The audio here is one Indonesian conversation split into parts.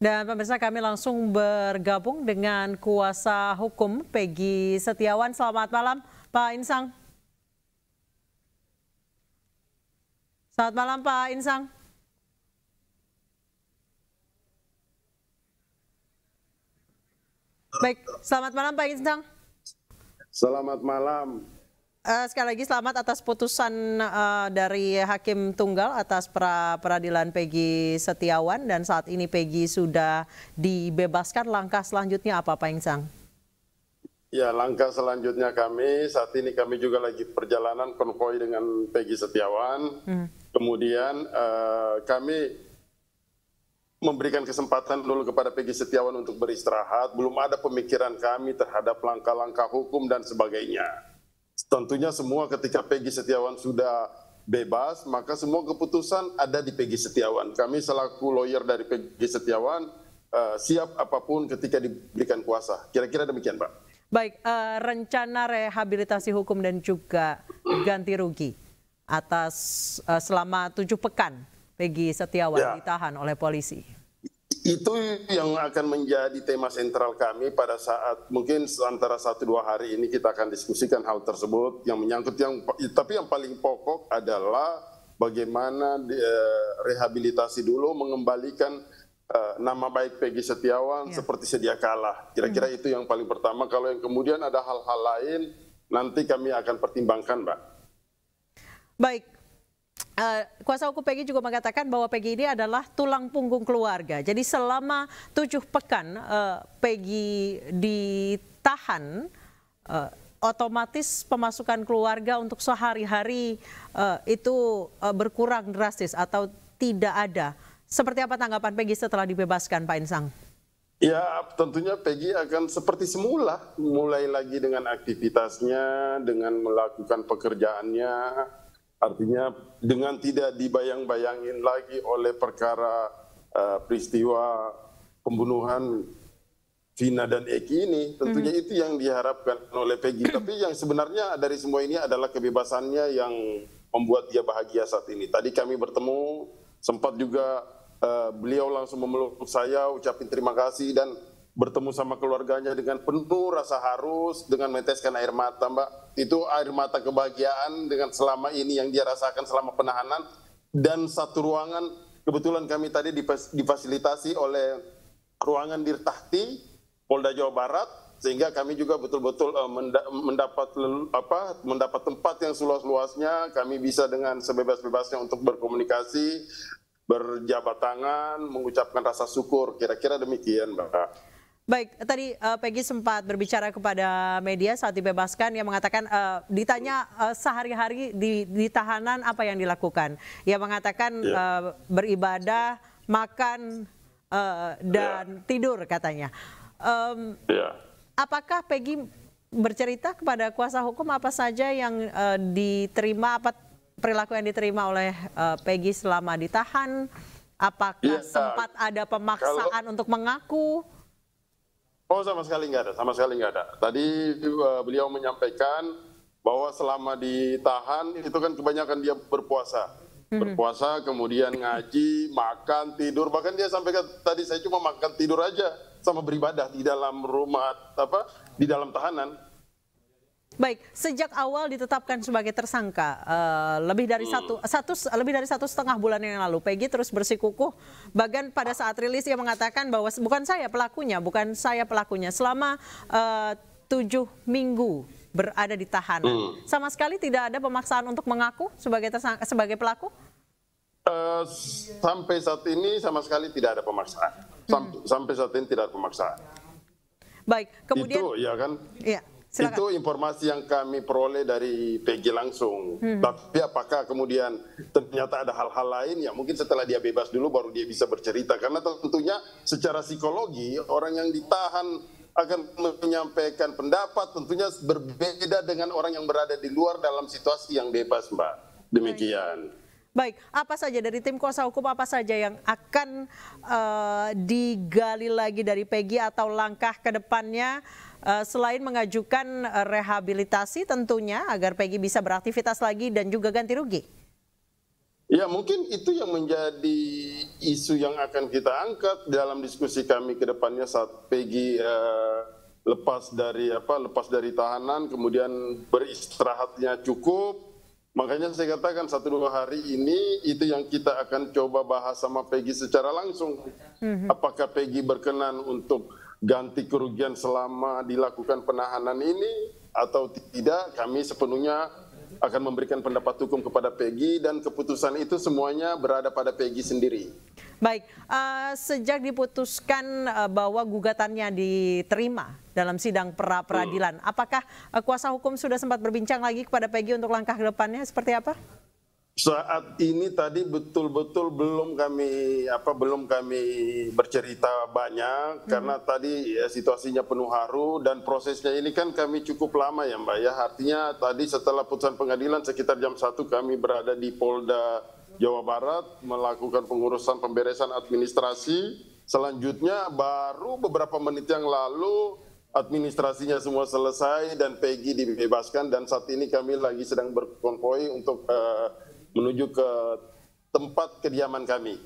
Dan pemirsa kami langsung bergabung dengan kuasa hukum Peggy Setiawan. Selamat malam Pak Insang. Selamat malam Pak Insang. Baik, selamat malam Pak Insang. Selamat malam. Uh, sekali lagi selamat atas putusan uh, dari Hakim Tunggal atas pra peradilan Peggy Setiawan dan saat ini Peggy sudah dibebaskan. Langkah selanjutnya apa Pak Insang? Ya, langkah selanjutnya kami saat ini kami juga lagi perjalanan konvoi dengan Peggy Setiawan. Hmm. Kemudian uh, kami memberikan kesempatan dulu kepada Peggy Setiawan untuk beristirahat. Belum ada pemikiran kami terhadap langkah-langkah hukum dan sebagainya tentunya semua ketika Peggy Setiawan sudah bebas, maka semua keputusan ada di Peggy Setiawan. Kami selaku lawyer dari Peggy Setiawan uh, siap apapun ketika diberikan kuasa. Kira-kira demikian, Pak. Baik, uh, rencana rehabilitasi hukum dan juga ganti rugi atas uh, selama tujuh pekan Peggy Setiawan ya. ditahan oleh polisi itu yang akan menjadi tema sentral kami pada saat mungkin antara satu dua hari ini kita akan diskusikan hal tersebut yang menyangkut yang tapi yang paling pokok adalah bagaimana eh, rehabilitasi dulu mengembalikan uh, nama baik Peggy Setiawan ya. seperti sedia kalah kira-kira hmm. itu yang paling pertama kalau yang kemudian ada hal-hal lain nanti kami akan pertimbangkan mbak baik Uh, kuasa hukum Peggy juga mengatakan bahwa Peggy ini adalah tulang punggung keluarga. Jadi selama tujuh pekan uh, Peggy ditahan, uh, otomatis pemasukan keluarga untuk sehari-hari uh, itu uh, berkurang drastis atau tidak ada. Seperti apa tanggapan Peggy setelah dibebaskan, Pak Insang? Ya, tentunya Peggy akan seperti semula, mulai lagi dengan aktivitasnya, dengan melakukan pekerjaannya, Artinya dengan tidak dibayang-bayangin lagi oleh perkara uh, peristiwa pembunuhan Vina dan Eki ini, tentunya hmm. itu yang diharapkan oleh Peggy. Tapi yang sebenarnya dari semua ini adalah kebebasannya yang membuat dia bahagia saat ini. Tadi kami bertemu, sempat juga uh, beliau langsung memeluk saya, ucapin terima kasih dan bertemu sama keluarganya dengan penuh rasa harus dengan meneteskan air mata Mbak itu air mata kebahagiaan dengan selama ini yang dia rasakan selama penahanan dan satu ruangan kebetulan kami tadi difasilitasi oleh ruangan Dirtahti Polda Jawa Barat sehingga kami juga betul-betul eh, mendapat apa mendapat tempat yang seluas-luasnya kami bisa dengan sebebas-bebasnya untuk berkomunikasi berjabat tangan mengucapkan rasa syukur kira-kira demikian Mbak Baik, tadi uh, Peggy sempat berbicara kepada media saat dibebaskan yang mengatakan uh, ditanya uh, sehari-hari di, di tahanan apa yang dilakukan. Ia mengatakan ya. uh, beribadah, makan uh, dan ya. tidur katanya. Um, ya. Apakah Peggy bercerita kepada kuasa hukum apa saja yang uh, diterima apa perilaku yang diterima oleh uh, Peggy selama ditahan? Apakah ya, nah, sempat ada pemaksaan kalau, untuk mengaku? Oh sama sekali nggak ada, sama sekali nggak ada. Tadi uh, beliau menyampaikan bahwa selama ditahan itu kan kebanyakan dia berpuasa, hmm. berpuasa kemudian ngaji, makan, tidur. Bahkan dia sampaikan tadi saya cuma makan tidur aja sama beribadah di dalam rumah apa di dalam tahanan. Baik, sejak awal ditetapkan sebagai tersangka uh, lebih dari hmm. satu, satu lebih dari satu setengah bulan yang lalu, Peggy terus bersikukuh. Bahkan pada saat rilis ia mengatakan bahwa bukan saya pelakunya, bukan saya pelakunya. Selama uh, tujuh minggu berada di tahanan, hmm. sama sekali tidak ada pemaksaan untuk mengaku sebagai tersangka, sebagai pelaku. Uh, sampai saat ini sama sekali tidak ada pemaksaan. Sam hmm. Sampai saat ini tidak ada pemaksaan. Baik, kemudian itu ya kan? Iya. Silakan. Itu informasi yang kami peroleh dari PG langsung. Hmm. Tapi apakah kemudian ternyata ada hal-hal lain ya mungkin setelah dia bebas dulu baru dia bisa bercerita karena tentunya secara psikologi orang yang ditahan akan menyampaikan pendapat tentunya berbeda dengan orang yang berada di luar dalam situasi yang bebas, Mbak. Demikian. Baik, apa saja dari tim kuasa hukum apa saja yang akan uh, digali lagi dari Peggy atau langkah ke depannya? Eh, selain mengajukan eh, rehabilitasi tentunya agar Peggy bisa beraktivitas lagi dan juga ganti rugi? Ya mungkin itu yang menjadi isu yang akan kita angkat dalam diskusi kami ke depannya saat Peggy uh, lepas dari apa lepas dari tahanan kemudian beristirahatnya cukup makanya saya katakan satu dua hari ini itu yang kita akan coba bahas sama Peggy secara langsung mhm. apakah Peggy berkenan untuk ganti kerugian selama dilakukan penahanan ini atau tidak, kami sepenuhnya akan memberikan pendapat hukum kepada Peggy dan keputusan itu semuanya berada pada Peggy sendiri. Baik, uh, sejak diputuskan uh, bahwa gugatannya diterima dalam sidang pra peradilan, hmm. apakah uh, kuasa hukum sudah sempat berbincang lagi kepada Peggy untuk langkah ke depannya seperti apa? saat ini tadi betul-betul belum kami apa belum kami bercerita banyak hmm. karena tadi ya, situasinya penuh haru dan prosesnya ini kan kami cukup lama ya Mbak ya artinya tadi setelah putusan pengadilan sekitar jam 1 kami berada di Polda Jawa Barat melakukan pengurusan pemberesan administrasi selanjutnya baru beberapa menit yang lalu administrasinya semua selesai dan Peggy dibebaskan dan saat ini kami lagi sedang berkonvoi untuk uh, menuju ke tempat kediaman kami.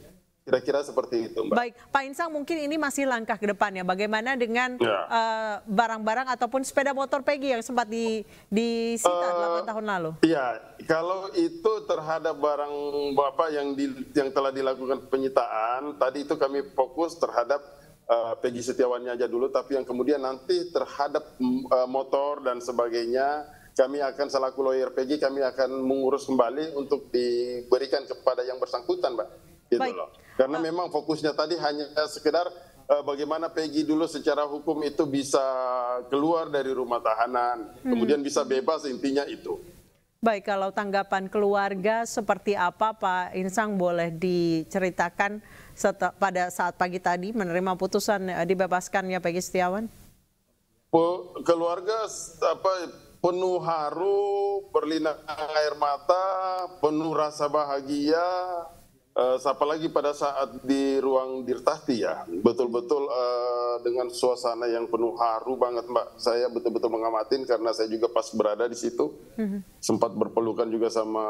Kira-kira seperti itu, Mbak. Baik, Pak Insang mungkin ini masih langkah ke depannya. Bagaimana dengan ya. Eh, barang-barang ya. uh, ataupun sepeda motor Peggy yang sempat di, disita uh, eh, 8 tahun lalu? Iya, kalau itu terhadap barang Bapak yang, di, yang telah dilakukan penyitaan, tadi itu kami fokus terhadap uh, Peggy Setiawannya aja dulu, tapi yang kemudian nanti terhadap uh, motor dan sebagainya, kami akan selaku lawyer PG kami akan mengurus kembali untuk diberikan kepada yang bersangkutan, Pak. Gitu loh. Karena Baik. Ah. memang fokusnya tadi hanya sekedar uh, bagaimana PG dulu secara hukum itu bisa keluar dari rumah tahanan, hmm. kemudian bisa bebas intinya itu. Baik, kalau tanggapan keluarga seperti apa Pak Insang boleh diceritakan pada saat pagi tadi menerima putusan eh, dibebaskannya Peggy Setiawan? Keluarga apa penuh haru, berlinang air mata, penuh rasa bahagia, uh, eh, apalagi pada saat di ruang Dirtahti ya, betul-betul uh, dengan suasana yang penuh haru banget Mbak. Saya betul-betul mengamatin karena saya juga pas berada di situ, mm-hmm. sempat berpelukan juga sama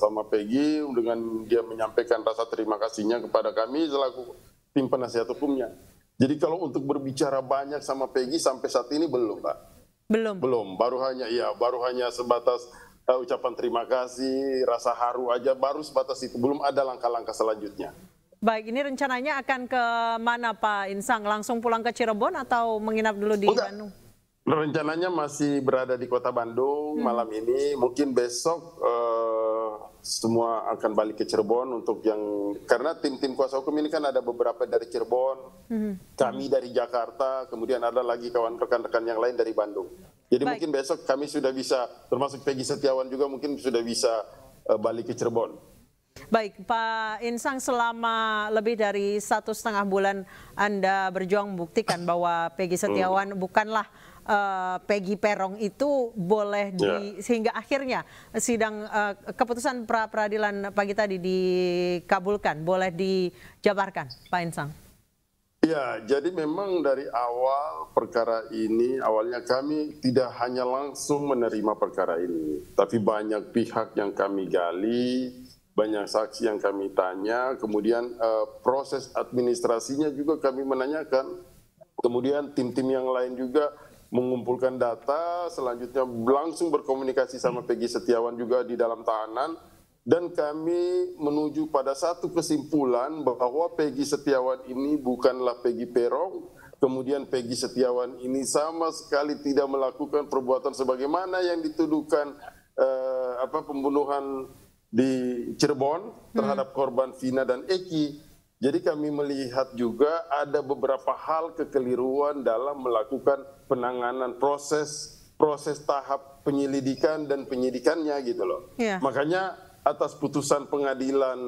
sama Peggy dengan dia menyampaikan rasa terima kasihnya kepada kami selaku tim penasihat hukumnya. Jadi kalau untuk berbicara banyak sama Peggy sampai saat ini belum Mbak. Belum. Belum. Baru hanya ya, baru hanya sebatas uh, ucapan terima kasih, rasa haru aja baru sebatas itu. Belum ada langkah-langkah selanjutnya. Baik, ini rencananya akan ke mana Pak Insang? Langsung pulang ke Cirebon atau menginap dulu di Bandung? Rencananya masih berada di Kota Bandung hmm. malam ini, mungkin besok uh, semua akan balik ke Cirebon untuk yang karena tim-tim kuasa hukum ini kan ada beberapa dari Cirebon, mm-hmm. kami dari Jakarta, kemudian ada lagi kawan rekan-rekan yang lain dari Bandung. Jadi Baik. mungkin besok kami sudah bisa termasuk Peggy Setiawan juga mungkin sudah bisa uh, balik ke Cirebon. Baik, Pak Insang, selama lebih dari satu setengah bulan Anda berjuang membuktikan bahwa Peggy Setiawan hmm. bukanlah uh, Peggy Perong itu boleh di yeah. sehingga akhirnya sidang uh, keputusan pra peradilan pagi tadi dikabulkan, boleh dijabarkan, Pak Insang. Ya, jadi memang dari awal perkara ini, awalnya kami tidak hanya langsung menerima perkara ini, tapi banyak pihak yang kami gali, banyak saksi yang kami tanya, kemudian uh, proses administrasinya juga kami menanyakan, kemudian tim-tim yang lain juga mengumpulkan data, selanjutnya langsung berkomunikasi sama Peggy Setiawan juga di dalam tahanan, dan kami menuju pada satu kesimpulan bahwa Peggy Setiawan ini bukanlah Peggy Perong, kemudian Peggy Setiawan ini sama sekali tidak melakukan perbuatan sebagaimana yang dituduhkan eh, apa pembunuhan di Cirebon terhadap hmm. korban Vina dan Eki jadi kami melihat juga ada beberapa hal kekeliruan dalam melakukan penanganan proses proses tahap penyelidikan dan penyidikannya gitu loh. Yeah. Makanya atas putusan pengadilan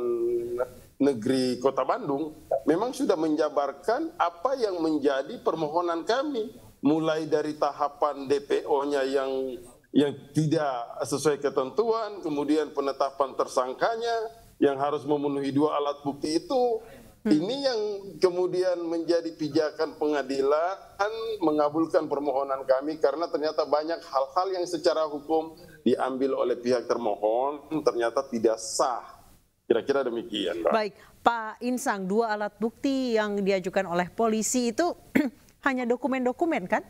negeri Kota Bandung memang sudah menjabarkan apa yang menjadi permohonan kami mulai dari tahapan DPO-nya yang yang tidak sesuai ketentuan, kemudian penetapan tersangkanya yang harus memenuhi dua alat bukti itu, Hmm. Ini yang kemudian menjadi pijakan pengadilan mengabulkan permohonan kami karena ternyata banyak hal-hal yang secara hukum diambil oleh pihak termohon ternyata tidak sah. Kira-kira demikian. Pak. Baik, Pak Insang, dua alat bukti yang diajukan oleh polisi itu hanya dokumen-dokumen kan?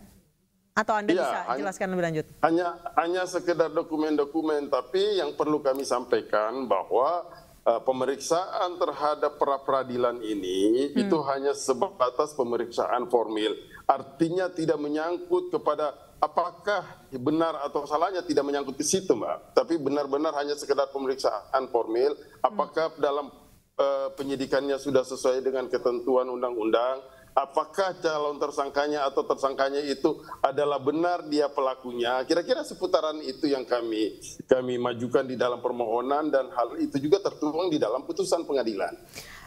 Atau Anda ya, bisa jelaskan lebih lanjut? Hanya hanya sekedar dokumen-dokumen, tapi yang perlu kami sampaikan bahwa Eh, pemeriksaan terhadap pra peradilan ini hmm. itu hanya sebatas pemeriksaan formil. Artinya tidak menyangkut kepada apakah benar atau salahnya tidak menyangkut di situ, Mbak. Tapi benar-benar hanya sekedar pemeriksaan formil hmm. apakah hmm. dalam uh, penyidikannya sudah sesuai dengan ketentuan undang-undang apakah calon tersangkanya atau tersangkanya itu adalah benar dia pelakunya. Kira-kira seputaran itu yang kami kami majukan di dalam permohonan dan hal itu juga tertuang di dalam putusan pengadilan.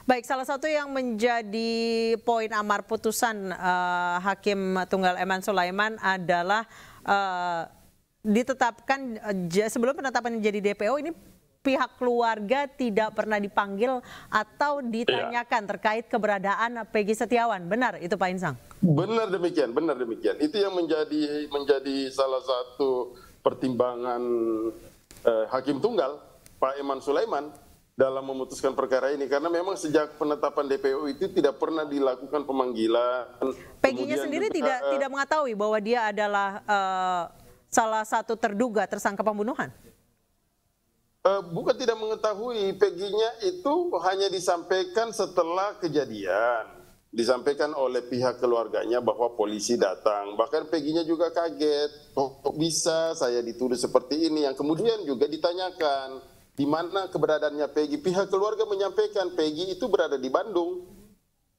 Baik, salah satu yang menjadi poin amar putusan uh, Hakim Tunggal Eman Sulaiman adalah uh, ditetapkan uh, sebelum penetapan menjadi DPO ini pihak keluarga tidak pernah dipanggil atau ditanyakan ya. terkait keberadaan Peggy Setiawan. Benar itu Pak Insang? Benar demikian, benar demikian. Itu yang menjadi menjadi salah satu pertimbangan eh, hakim tunggal Pak Eman Sulaiman dalam memutuskan perkara ini karena memang sejak penetapan DPO itu tidak pernah dilakukan pemanggilan. Peginya sendiri juga, tidak uh, tidak mengetahui bahwa dia adalah uh, salah satu terduga tersangka pembunuhan. Eh, bukan tidak mengetahui pg itu hanya disampaikan setelah kejadian. Disampaikan oleh pihak keluarganya bahwa polisi datang. Bahkan pg juga kaget. Oh, kok bisa saya dituduh seperti ini? Yang kemudian juga ditanyakan di mana keberadaannya PG. Pihak keluarga menyampaikan PG itu berada di Bandung.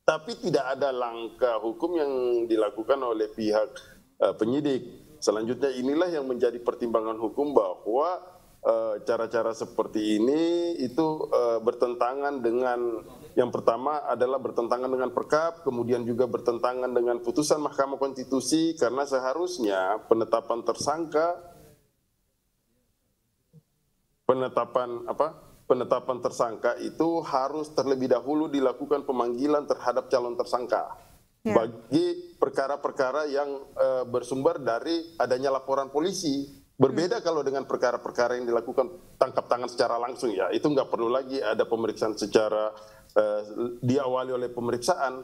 Tapi tidak ada langkah hukum yang dilakukan oleh pihak uh, penyidik. Selanjutnya inilah yang menjadi pertimbangan hukum bahwa Eh, cara-cara uh, seperti ini itu uh, bertentangan dengan yang pertama adalah bertentangan dengan Perkap, kemudian juga bertentangan dengan putusan Mahkamah Konstitusi karena seharusnya penetapan tersangka penetapan apa? penetapan tersangka itu harus terlebih dahulu dilakukan pemanggilan terhadap calon tersangka ya. bagi perkara-perkara yang uh, bersumber dari adanya laporan polisi Berbeda hmm. kalau dengan perkara-perkara yang dilakukan tangkap tangan secara langsung ya, itu nggak perlu lagi ada pemeriksaan secara eh, diawali oleh pemeriksaan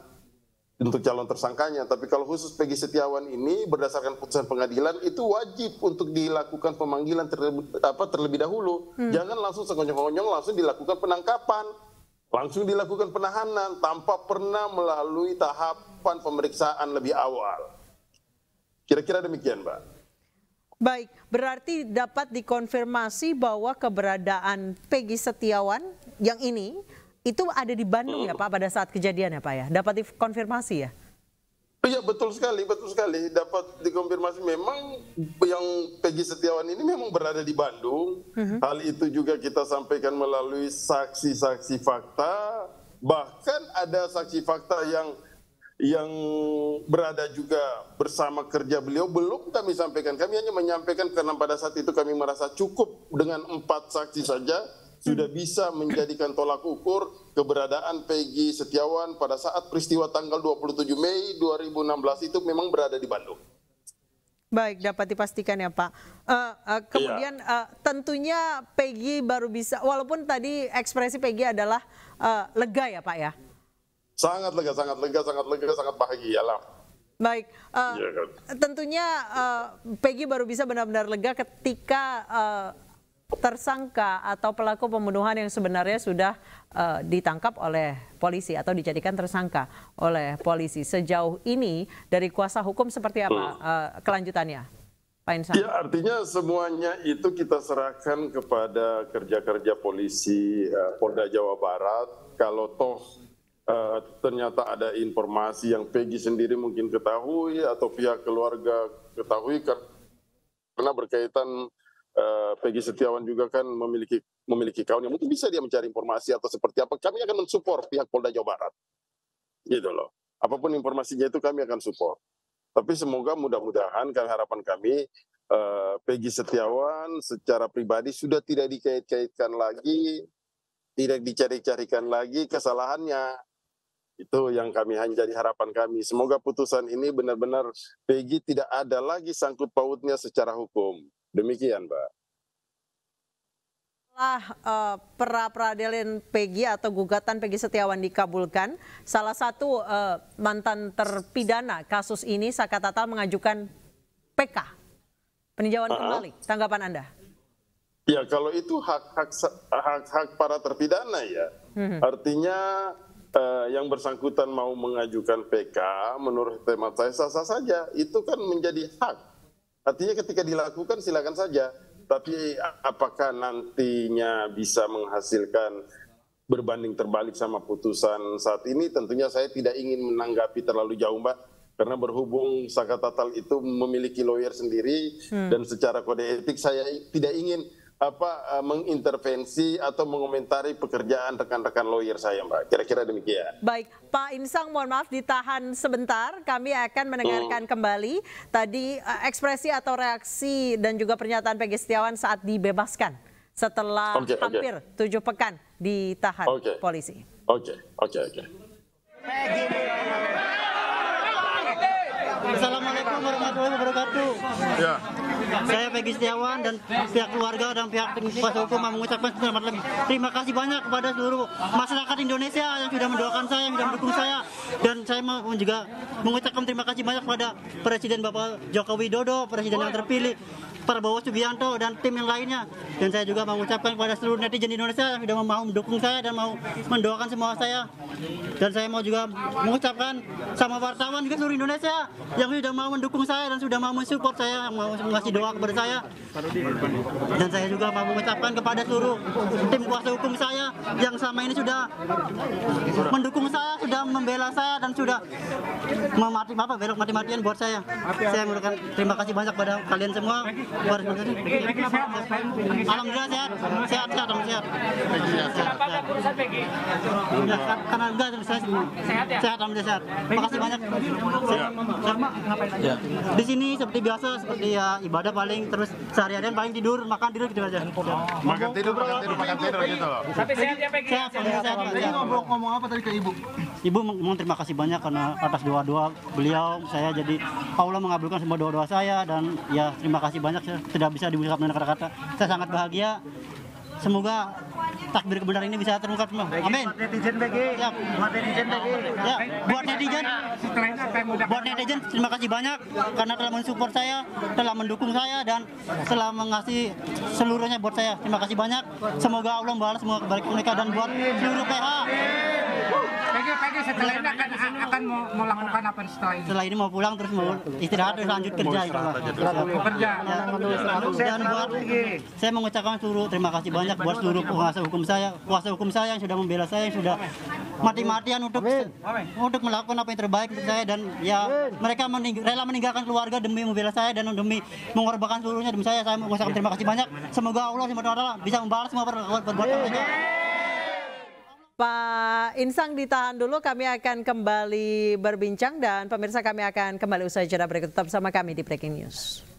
untuk calon tersangkanya. Tapi kalau khusus Peggy Setiawan ini berdasarkan putusan pengadilan itu wajib untuk dilakukan pemanggilan terlebih, apa, terlebih dahulu. Hmm. Jangan langsung sekonyong-konyong langsung dilakukan penangkapan, langsung dilakukan penahanan tanpa pernah melalui tahapan pemeriksaan lebih awal. Kira-kira demikian, Mbak. Baik, berarti dapat dikonfirmasi bahwa keberadaan Peggy Setiawan yang ini itu ada di Bandung ya hmm. Pak pada saat kejadian ya Pak ya? Dapat dikonfirmasi ya? Iya betul sekali, betul sekali. Dapat dikonfirmasi memang yang Peggy Setiawan ini memang berada di Bandung. Uh-huh. Hal itu juga kita sampaikan melalui saksi-saksi fakta. Bahkan ada saksi fakta yang yang berada juga bersama kerja beliau belum kami sampaikan. Kami hanya menyampaikan karena pada saat itu kami merasa cukup dengan empat saksi saja sudah hmm. bisa menjadikan tolak ukur keberadaan Peggy Setiawan pada saat peristiwa tanggal 27 Mei 2016 itu memang berada di Bandung. Baik, dapat dipastikan ya Pak. Uh, uh, kemudian iya. uh, tentunya Peggy baru bisa, walaupun tadi ekspresi Peggy adalah uh, lega ya Pak ya? sangat lega, sangat lega, sangat lega, sangat bahagia lah. Baik, uh, ya kan? tentunya uh, Peggy baru bisa benar-benar lega ketika uh, tersangka atau pelaku pembunuhan yang sebenarnya sudah uh, ditangkap oleh polisi atau dijadikan tersangka oleh polisi. Sejauh ini dari kuasa hukum seperti apa uh, kelanjutannya? Pak Insan? Ya, artinya semuanya itu kita serahkan kepada kerja-kerja polisi uh, Polda Jawa Barat. Kalau toh uh, ternyata ada informasi yang Peggy sendiri mungkin ketahui atau pihak keluarga ketahui karena berkaitan uh, Peggy Setiawan juga kan memiliki memiliki kawan mungkin bisa dia mencari informasi atau seperti apa. Kami akan mensupport pihak Polda Jawa Barat, gitu loh. Apapun informasinya itu kami akan support. Tapi semoga mudah-mudahan kan harapan kami uh, Peggy Setiawan secara pribadi sudah tidak dikait-kaitkan lagi, tidak dicari-carikan lagi kesalahannya. Itu yang kami hanya jadi harapan kami. Semoga putusan ini benar-benar Peggy tidak ada lagi sangkut pautnya secara hukum. Demikian, Mbak. Setelah uh, pra peradilan Peggy atau gugatan Peggy Setiawan dikabulkan, salah satu uh, mantan terpidana kasus ini Saka Tata mengajukan PK. Peninjauan uh -huh. kembali. Tanggapan Anda? Ya, kalau itu hak hak hak, hak para terpidana ya. Hmm. Artinya eh, yang bersangkutan mau mengajukan PK menurut tema saya sah-sah saja. Itu kan menjadi hak. Artinya ketika dilakukan silakan saja. Tapi apakah nantinya bisa menghasilkan berbanding terbalik sama putusan saat ini? Tentunya saya tidak ingin menanggapi terlalu jauh, Mbak. Karena berhubung Saka Tatal itu memiliki lawyer sendiri hmm. dan secara kode etik saya tidak ingin apa eh, mengintervensi atau mengomentari pekerjaan rekan-rekan lawyer saya Mbak. Kira-kira demikian. Baik, Pak Insang mohon maaf ditahan sebentar. Kami akan mendengarkan hmm. kembali tadi eh, ekspresi atau reaksi dan juga pernyataan Pegi Setiawan saat dibebaskan setelah okay, hampir tujuh pekan ditahan okay. polisi. Oke, okay, oke, okay, oke. Okay. Assalamualaikum warahmatullahi wabarakatuh. Ya. Saya Peggy Setiawan dan pihak keluarga dan pihak kuasa hukum mengucapkan selamat lebih. Terima kasih banyak kepada seluruh masyarakat Indonesia yang sudah mendoakan saya, yang sudah mendukung saya dan saya mau juga mengucapkan terima kasih banyak kepada Presiden Bapak Joko Widodo, presiden yang terpilih Prabowo Subianto dan tim yang lainnya. Dan saya juga mengucapkan kepada seluruh netizen Indonesia yang sudah mau mendukung saya dan mau mendoakan semua saya. Dan saya mau juga mengucapkan sama wartawan juga seluruh Indonesia yang sudah mau mendukung saya dan sudah mau mensupport saya, yang mau mengasih doa kepada saya. Dan saya juga mau mengucapkan kepada seluruh tim kuasa hukum saya yang selama ini sudah mendukung saya, sudah membela saya dan sudah memati apa belok mati-matian buat saya. Saya mengucapkan terima kasih banyak pada kalian semua. Alhamdulillah sehat, sehat, sehat, sehat. Karena enggak sehat. Ya? Sehat sehat Sehat, sehat. Makasih banyak. Ya. Di sini seperti biasa, seperti ya ibadah paling, terus sehari-harian paling tidur, makan tidur gitu aja. Makan tidur, makan tidur, makan tidur gitu sehat ya Sehat, sehat. ngomong apa tadi ke ibu? Ibu mau terima kasih banyak karena atas doa-doa beliau saya jadi Allah mengabulkan semua doa-doa saya dan ya terima kasih banyak banyak ya, tidak bisa diungkapkan dengan kata-kata. Saya sangat bahagia. Semoga takbir kebenaran ini bisa terungkap semua. Amin. Buat netizen BG. Siap. Buat netizen BG. Ya, buat netizen. Buat netizen terima kasih banyak karena telah mensupport saya, telah mendukung saya dan telah mengasih seluruhnya buat saya. Terima kasih banyak. Semoga Allah membalas semua kebaikan mereka dan buat seluruh PH. PG PG setelah ini akan akan mau melakukan apa setelah ini? Setelah ini mau pulang terus mau istirahat terus lanjut kerja itu lah. Kerja. Ya, buat saya mengucapkan seluruh terima kasih banyak buat seluruh kuasa hukum saya, kuasa hukum saya yang sudah membela saya yang sudah mati-matian untuk untuk melakukan apa yang terbaik untuk saya dan ya mereka mening, rela meninggalkan keluarga demi membela saya dan demi mengorbankan seluruhnya demi saya saya mengucapkan terima kasih banyak semoga Allah SWT bisa membalas semua perbuatan saya Pak Insang ditahan dulu, kami akan kembali berbincang dan pemirsa kami akan kembali usai jeda berikut. Tetap sama kami di Breaking News.